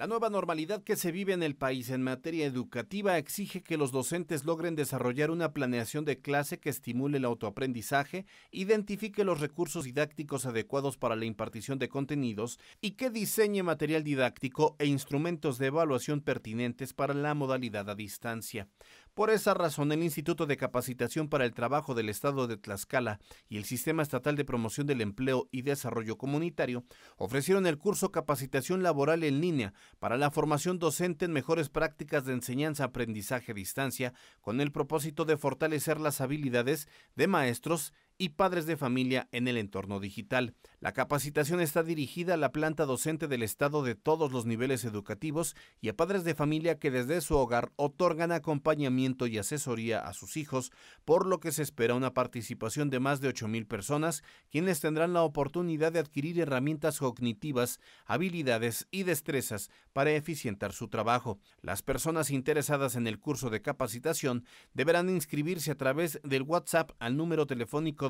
La nueva normalidad que se vive en el país en materia educativa exige que los docentes logren desarrollar una planeación de clase que estimule el autoaprendizaje, identifique los recursos didácticos adecuados para la impartición de contenidos y que diseñe material didáctico e instrumentos de evaluación pertinentes para la modalidad a distancia. Por esa razón, el Instituto de Capacitación para el Trabajo del Estado de Tlaxcala y el Sistema Estatal de Promoción del Empleo y Desarrollo Comunitario ofrecieron el curso Capacitación Laboral en línea para la formación docente en mejores prácticas de enseñanza-aprendizaje a distancia con el propósito de fortalecer las habilidades de maestros y padres de familia en el entorno digital. La capacitación está dirigida a la planta docente del Estado de todos los niveles educativos y a padres de familia que desde su hogar otorgan acompañamiento y asesoría a sus hijos, por lo que se espera una participación de más de 8.000 personas, quienes tendrán la oportunidad de adquirir herramientas cognitivas, habilidades y destrezas para eficientar su trabajo. Las personas interesadas en el curso de capacitación deberán inscribirse a través del WhatsApp al número telefónico